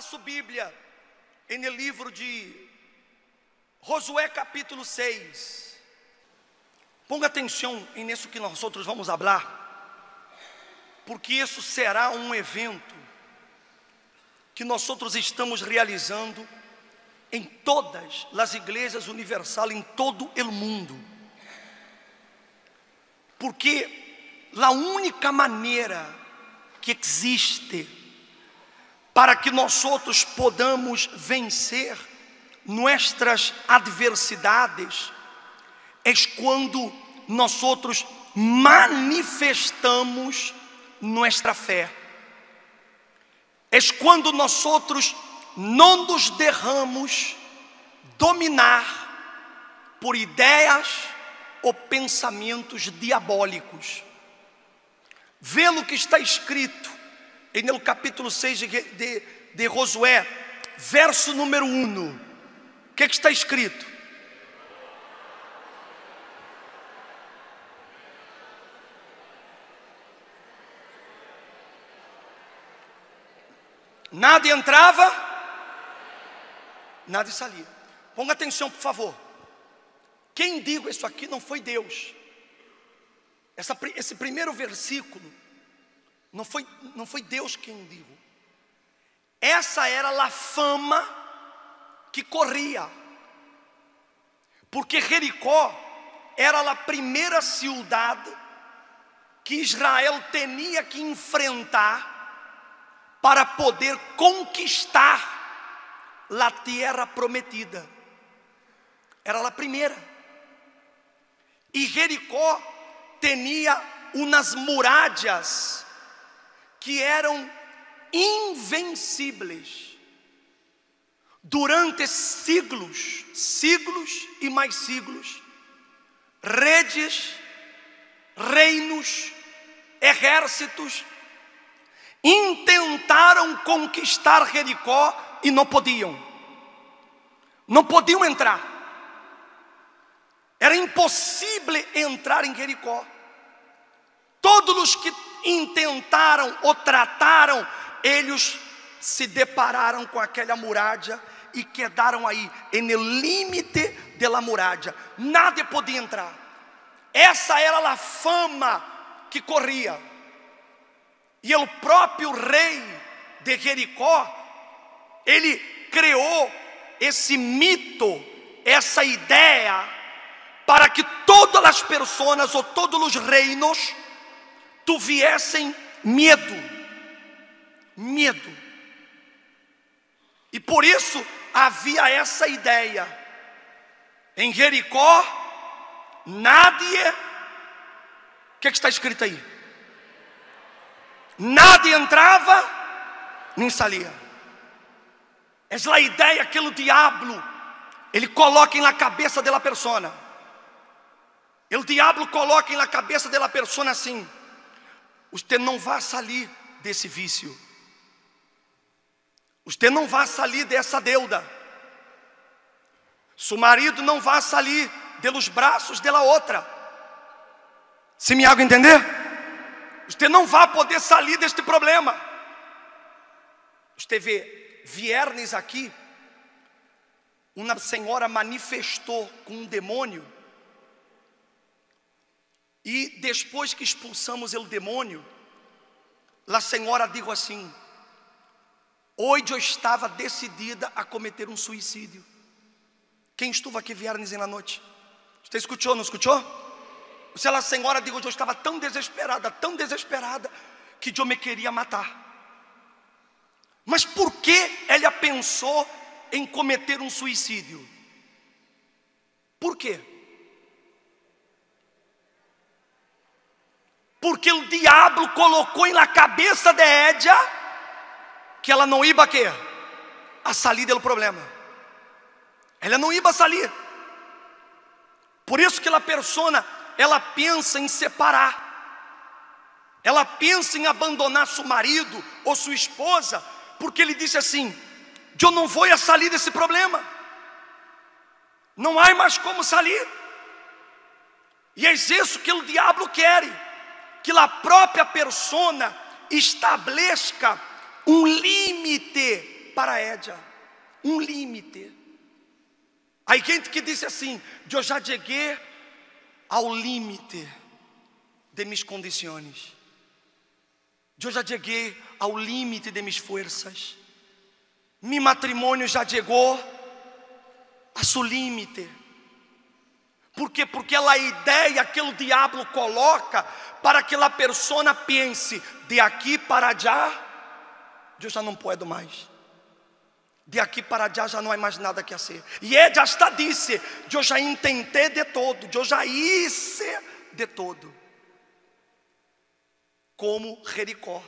Abra sua Bíblia em livro de Josué capítulo 6. Ponga atenção nisso que nós outros vamos falar, porque isso será um evento que nós outros estamos realizando em todas as igrejas universais em todo o mundo. Porque a única maneira que existe para que nós outros podamos vencer nossas adversidades, é quando nós outros manifestamos nossa fé. É quando nós outros não nos derramos dominar por ideias ou pensamentos diabólicos. Vê-lo que está escrito e no capítulo 6 de, de, de Josué, verso número 1, o que, é que está escrito? Nada entrava, nada saía. Ponga atenção, por favor. Quem digo isso aqui não foi Deus. Essa, esse primeiro versículo não foi, não foi Deus quem deu. Essa era a fama que corria. Porque Jericó era a primeira cidade que Israel tinha que enfrentar para poder conquistar a terra prometida. Era a primeira. E Jericó tinha umas muralhas que eram invencíveis durante siglos, siglos e mais siglos, redes, reinos, exércitos, intentaram conquistar Jericó e não podiam, não podiam entrar, era impossível entrar em Jericó. Todos os que intentaram ou trataram, eles se depararam com aquela muralha e quedaram aí, no limite da muralha, nada podia entrar. Essa era a fama que corria. E o próprio rei de Jericó, ele criou esse mito, essa ideia, para que todas as pessoas ou todos os reinos quando viessem medo, medo. E por isso havia essa ideia. Em Jericó, nadie. O que, é que está escrito aí? Nada entrava, nem saía. Essa é a ideia que o diabo ele coloca na cabeça dela persona. O diabo coloca na cabeça dela persona assim: você não vai sair desse vício. Você não vai sair dessa deuda. Seu marido não vai sair dos braços dela outra. Se me hago entender? Você não vai poder sair deste problema. Você vê, viernes aqui, uma senhora manifestou com um demônio e depois que expulsamos o demônio, a senhora digo assim: Hoje eu estava decidida a cometer um suicídio. Quem estuvo aqui viernes na noite? Você escutou, não escutou? Se a senhora digo, eu estava tão desesperada, tão desesperada, que eu me queria matar. Mas por que ela pensou em cometer um suicídio? Por quê? porque o diabo colocou na cabeça de Édia que ela não a que a salir do problema. Ela não iba a salir. Por isso que ela persona, ela pensa em separar. Ela pensa em abandonar seu marido ou sua esposa, porque ele disse assim: "Eu não vou a sair desse problema. Não há mais como sair." E é isso que o diabo quer que a própria persona estabeleça um limite para a um limite. Há gente que disse assim: Eu já cheguei ao limite de minhas condições. Eu já cheguei ao limite de minhas forças. Meu matrimônio já chegou a seu limite. Por quê? Porque a ideia que o diabo coloca para que a pessoa pense de aqui para já, eu já não posso mais. De aqui para já já não há mais nada que ser E ele é, já está disse, eu já intentei de todo, eu já hice de todo. Como Jericó.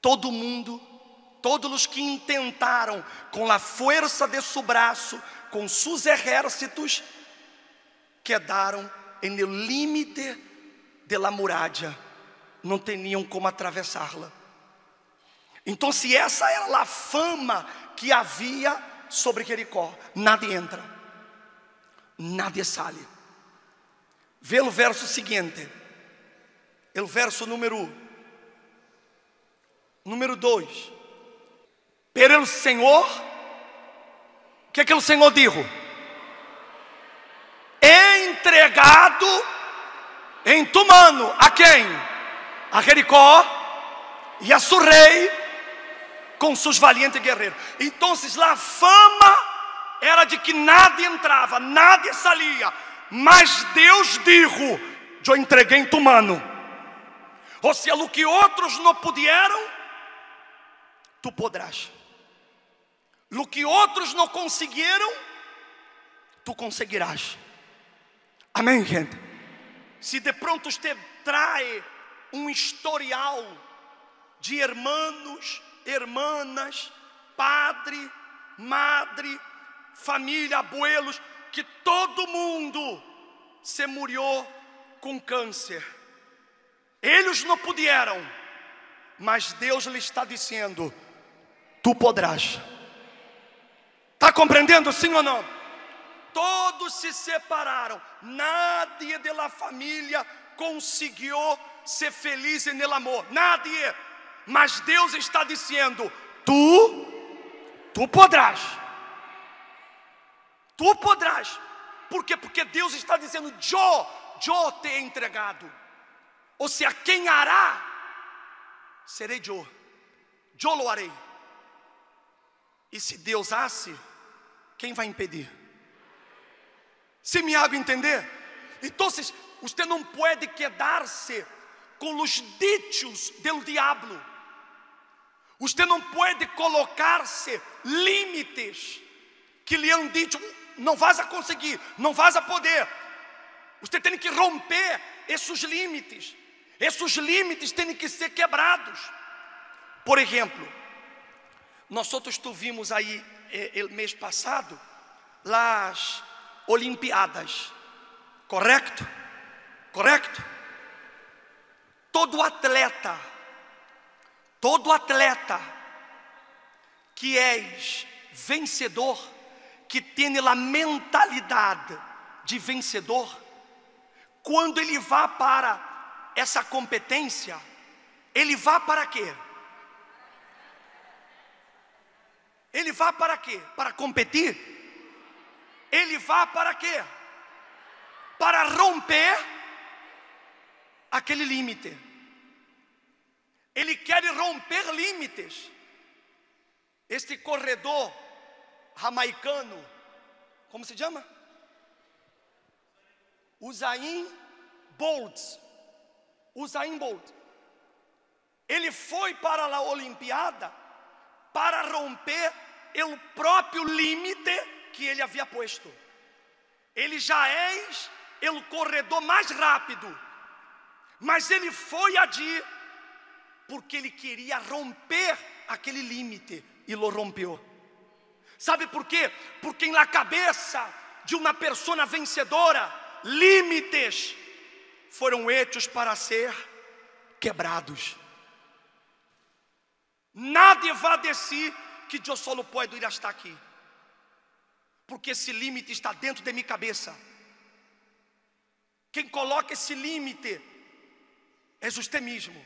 Todo mundo, todos os que intentaram com a força de seu braço, com seus exércitos, quedaram no limite da muralha, não tinham como atravessá-la. Então, se essa era a fama que havia sobre Jericó, nada entra, nada sai. Vê o verso seguinte, o verso número número 2. Pelo o Senhor, o que é que o Senhor disse? entregado em Tumano a quem? A Jericó e a seu rei com seus valientes guerreiros. Então, lá a fama era de que nada entrava, nada saía, mas Deus dijo: Eu entreguei em Tumano. Ou seja, o que outros não puderam, tu podrás. O que outros não conseguiram, tu conseguirás. Amém, gente? Se de pronto você traz um historial de irmãos, irmãs, padre, madre, família, abuelos, que todo mundo se murió com câncer. Eles não puderam, mas Deus lhe está dizendo: tu podrás. Está compreendendo sim ou não? todos se separaram, nadie de la família conseguiu ser feliz em amor, nadie, mas Deus está dizendo: tu, tu podrás, tu podrás, por quê? Porque Deus está dizendo: Jó, Jó te entregado, ou seja, quem hará, serei Jó, Jó lo harei, e se Deus asse, quem vai impedir? ¿Se me hago entender? Então, você não pode quedar-se com os dichos do diabo. Você não pode colocar-se limites que lhe han dicho, não vas a conseguir, não vas a poder. Você tem que romper esses limites. Esses limites têm que ser quebrados. Por exemplo, nós outros tivemos aí eh, mês passado, las Olimpiadas. Correto? Correto? Todo atleta, todo atleta que és vencedor, que tem a mentalidade de vencedor, quando ele vá para essa competência, ele vá para quê? Ele vá para quê? Para competir? Ele vá para quê? Para romper aquele limite. Ele quer romper limites. Este corredor jamaicano, como se chama? Usain Bolt. Usain Bolt. Ele foi para a Olimpíada para romper o próprio limite que ele havia posto. Ele já é o corredor mais rápido, mas ele foi adiar, porque ele queria romper aquele limite e lo rompeu. Sabe por quê? Porque na cabeça de uma pessoa vencedora, limites foram hechos para ser quebrados. Nada si que Deus só pode ir estar aqui porque esse limite está dentro de minha cabeça. Quem coloca esse limite é você mesmo.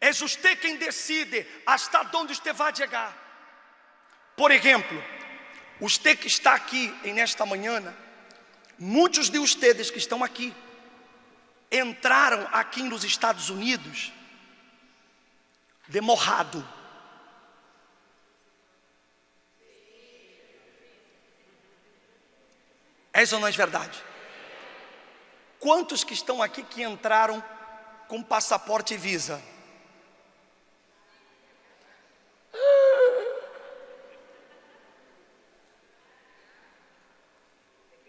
É você quem decide hasta onde você vai chegar. Por exemplo, você que está aqui nesta manhã, muitos de vocês que estão aqui entraram aqui nos Estados Unidos demorrado. É isso ou não é verdade? Quantos que estão aqui que entraram com passaporte e Visa?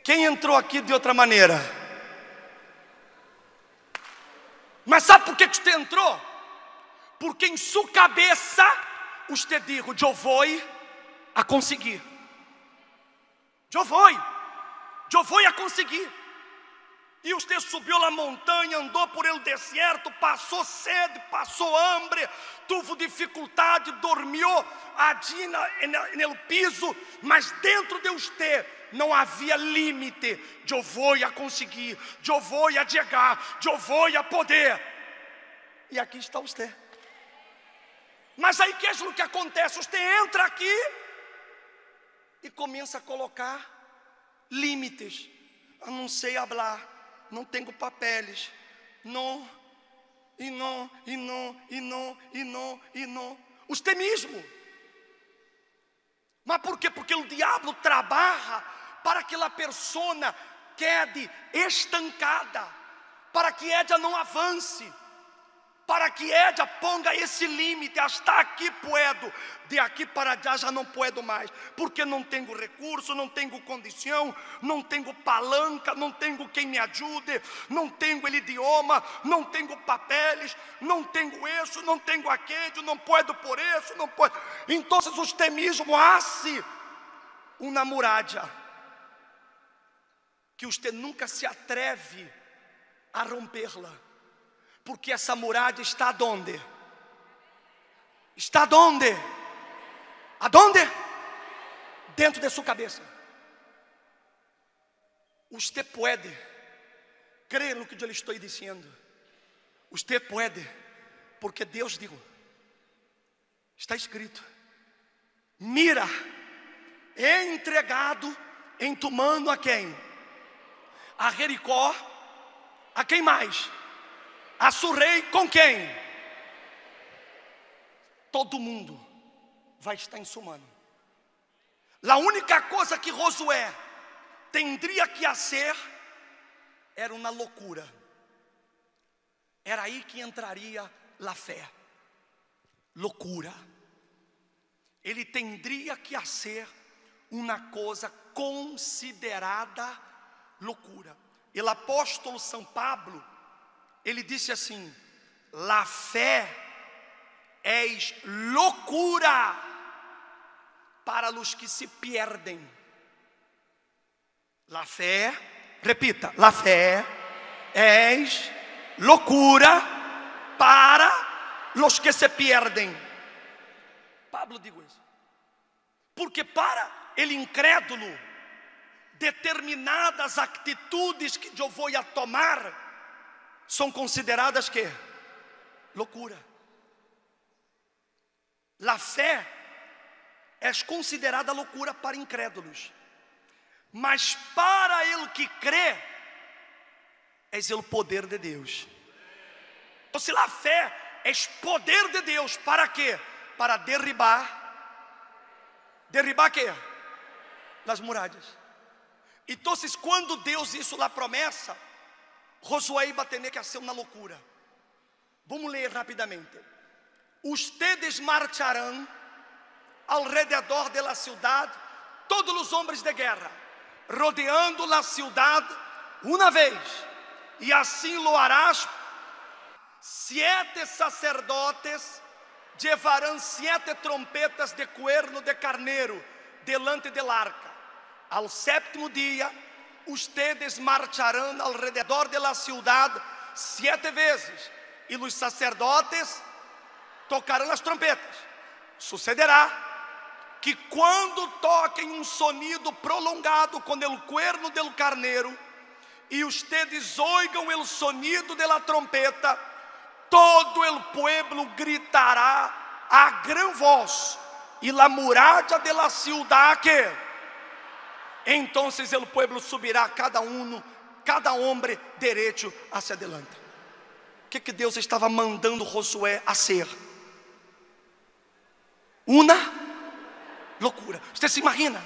Quem entrou aqui de outra maneira? Mas sabe por que, você entrou? Porque em sua cabeça, você digo, eu vou a conseguir. Eu vou. Jovô ia conseguir. E os subiu a montanha, andou por ele deserto, passou sede, passou hambre, tuvo dificuldade, dormiu ali no piso, mas dentro de usted não havia limite. Eu vou a conseguir, eu vou a chegar, eu vou a poder. E aqui está usted. Mas aí que é o que acontece? Você entra aqui e começa a colocar límites. Eu não sei falar, não tenho papéis. Não, e não, e não, e não, e não, e não. Os mesmo. Mas por quê? Porque o diabo trabalha para que a pessoa quede estancada, para que ela não avance para que Edia ponga esse limite, hasta ah, aqui puedo, de aqui para já já não puedo mais, porque não tenho recurso, não tenho condição, não tenho palanca, não tenho quem me ajude, não tenho idioma, não tenho papéis, não tenho isso, não tenho aquele, não puedo por isso, não puedo. Então os temismo hace uma muralha que você nunca se atreve a romperla. Porque essa muralha está aonde? Está aonde? Aonde? Dentro de sua cabeça. Você pode crer no que eu lhe estou dizendo. Você pode, porque Deus digo. Está escrito. Mira, é entregado em tu mano a quem? A Jericó, a quem mais? Assurei com quem? Todo mundo vai estar em Sumano. A única coisa que Josué tendria que ser era uma loucura. Era aí que entraria a fé. Loucura. Ele tendria que ser uma coisa considerada loucura. E o apóstolo São Pablo ele disse assim: La fé és loucura para os que se perdem. La fé, repita, la fé és loucura para os que se perdem. Pablo digo isso. Porque para ele incrédulo, determinadas atitudes que eu vou a tomar, são consideradas que? Loucura. La fé é considerada loucura para incrédulos. Mas para ele que crê, és o poder de Deus. Então, se la fé é poder de Deus, para quê? Para derribar derribar que? Nas muralhas. Então, quando Deus isso lá promessa, Josué e Batenecasseu na loucura. Vamos ler rapidamente. Ustedes marcharão ao redor da cidade, todos os homens de guerra, rodeando a cidade uma vez, e assim lo harás. Sete sacerdotes levarão sete trompetas de cuerno de carneiro delante del arca. Ao sétimo dia, ustedes marcharão ao redor da cidade sete vezes, e os sacerdotes tocarão as trompetas. Sucederá que quando toquem um sonido prolongado com o cuerno del carneiro, e ustedes oigam o sonido da trompeta, todo o pueblo gritará a gran voz, e la muralha de la ciudad que então o povo subirá cada um, cada direito a se adelante. O que, que Deus estava mandando Josué a ser? Una loucura. Você se imagina?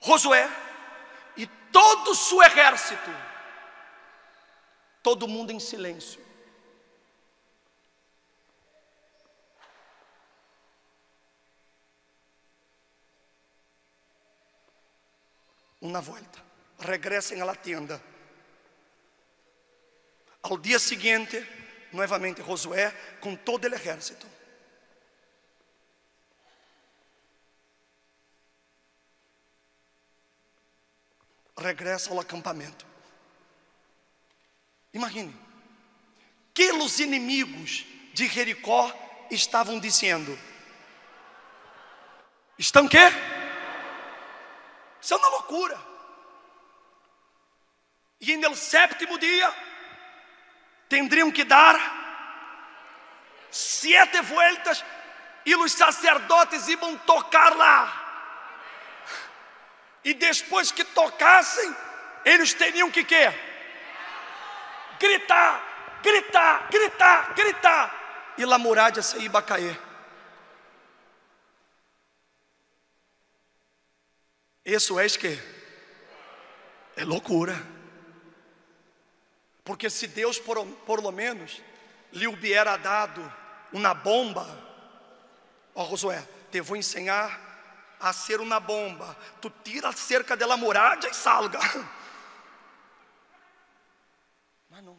Josué e todo o seu exército, todo mundo em silêncio. una vuelta, regresen a la tienda. Al día siguiente, nuevamente Josué con todo el ejército. Regresa ao acampamento. Imagine que os inimigos de Jericó estavam dizendo: Estão quê? Isso é uma loucura. E no sétimo dia, teriam que dar sete voltas e os sacerdotes iam tocar lá. E depois que tocassem, eles teriam que quê? Gritar, gritar, gritar, gritar. E lá muralha se e cair. Isso é que é loucura. Porque se Deus por, por lo menos lhe hubiera dado uma bomba, ó oh, Josué, te vou ensinar a ser uma bomba. Tu tira a cerca dela muralha e salga. Mas não.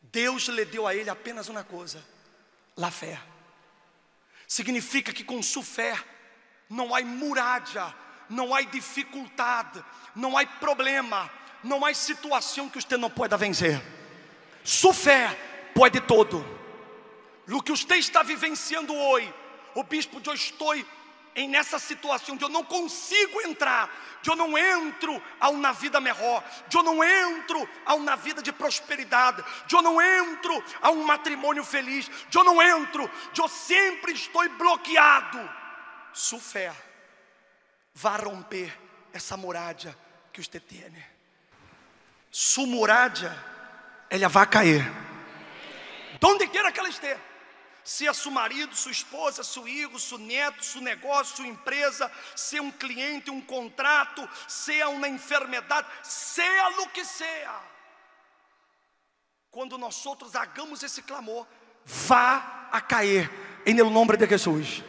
Deus lhe deu a ele apenas uma coisa: la fé. Significa que com sua fé não há muralha não há dificuldade, não há problema, não há situação que você não possa vencer. Sua fé pode todo. No que você está vivenciando hoje, o bispo, de eu estou em nessa situação de eu não consigo entrar, de eu não entro a uma vida melhor, de eu não entro a uma vida de prosperidade, de eu não entro a um matrimônio feliz, de eu não entro, de eu sempre estou bloqueado. Sua fé vá romper essa muralha que os detém. Sua muralha, ela vai cair. Donde queira que ela esteja. Se é seu marido, sua esposa, seu irmão, seu neto, seu negócio, sua empresa, se é um cliente, um contrato, se é uma enfermidade, seja o que seja. Quando nós outros hagamos esse clamor, vá a cair, em nome de Jesus.